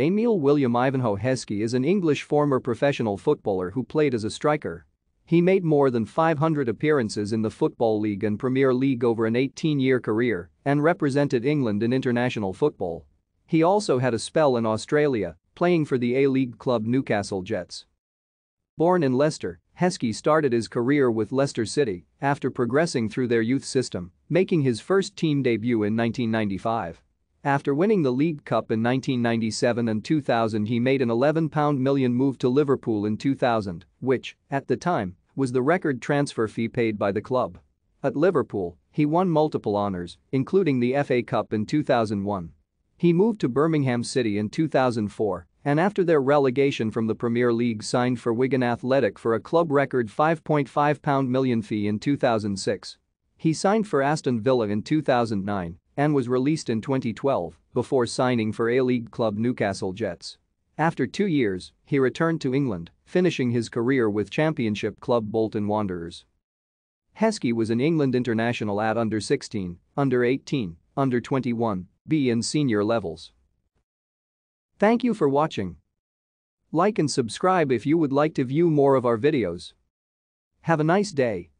Emil William Ivanhoe Heskey is an English former professional footballer who played as a striker. He made more than 500 appearances in the Football League and Premier League over an 18-year career and represented England in international football. He also had a spell in Australia, playing for the A-League club Newcastle Jets. Born in Leicester, Heskey started his career with Leicester City after progressing through their youth system, making his first team debut in 1995. After winning the League Cup in 1997 and 2000 he made an £11 million move to Liverpool in 2000, which, at the time, was the record transfer fee paid by the club. At Liverpool, he won multiple honours, including the FA Cup in 2001. He moved to Birmingham City in 2004 and after their relegation from the Premier League signed for Wigan Athletic for a club record £5.5 million fee in 2006. He signed for Aston Villa in 2009 and was released in 2012 before signing for A-League club Newcastle Jets. After two years, he returned to England, finishing his career with championship club Bolton Wanderers. Heskey was an England international at under-16, under-18, under-21, B and senior levels. Thank you for watching. Like and subscribe if you would like to view more of our videos. Have a nice day.